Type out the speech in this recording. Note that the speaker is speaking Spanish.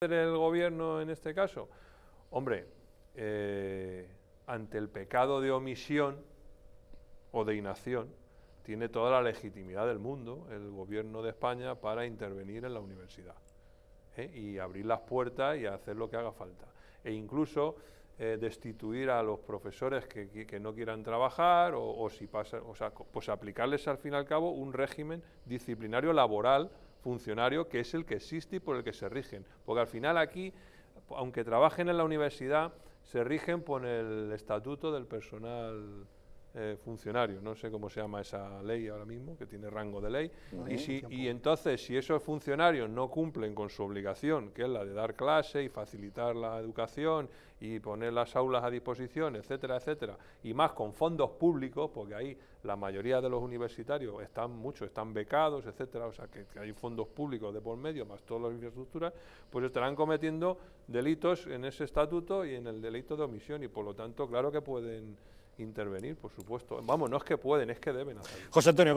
el gobierno en este caso? Hombre, eh, ante el pecado de omisión o de inacción, tiene toda la legitimidad del mundo el gobierno de España para intervenir en la universidad ¿eh? y abrir las puertas y hacer lo que haga falta. E incluso eh, destituir a los profesores que, no quieran trabajar o, si pasa, o sea, pues aplicarles al fin y al cabo un régimen disciplinario laboral funcionario que es el que existe y por el que se rigen. Porque al final aquí, aunque trabajen en la universidad, se rigen por el estatuto del personal eh, no sé cómo se llama esa ley ahora mismo, que tiene rango de ley, y, si, y entonces si esos funcionarios no cumplen con su obligación, que es la de dar clase y facilitar la educación y poner las aulas a disposición, etcétera, etcétera, y más con fondos públicos, porque ahí la mayoría de los universitarios están muchos, están becados, etcétera, o sea que, que hay fondos públicos de por medio, más todas las infraestructuras, pues estarán cometiendo delitos en ese estatuto y en el delito de omisión, y por lo tanto, claro que pueden intervenir, por supuesto. Vamos, no es que pueden, es que deben hacerlo. José Antonio,